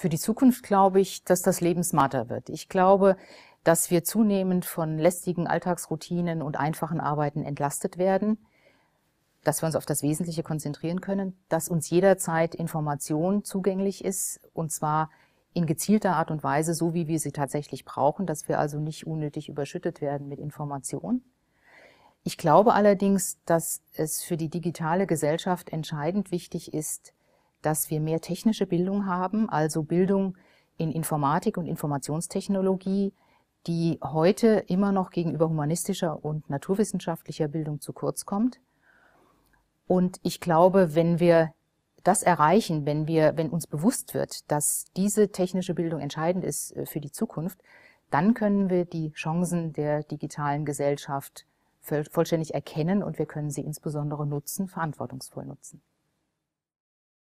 für die Zukunft glaube ich, dass das Leben smarter wird. Ich glaube, dass wir zunehmend von lästigen Alltagsroutinen und einfachen Arbeiten entlastet werden, dass wir uns auf das Wesentliche konzentrieren können, dass uns jederzeit Information zugänglich ist und zwar in gezielter Art und Weise, so wie wir sie tatsächlich brauchen, dass wir also nicht unnötig überschüttet werden mit Information. Ich glaube allerdings, dass es für die digitale Gesellschaft entscheidend wichtig ist, dass wir mehr technische Bildung haben, also Bildung in Informatik und Informationstechnologie, die heute immer noch gegenüber humanistischer und naturwissenschaftlicher Bildung zu kurz kommt. Und ich glaube, wenn wir das erreichen, wenn wir, wenn uns bewusst wird, dass diese technische Bildung entscheidend ist äh, für die Zukunft, dann können wir die Chancen der digitalen Gesellschaft vollständig erkennen und wir können sie insbesondere nutzen, verantwortungsvoll nutzen.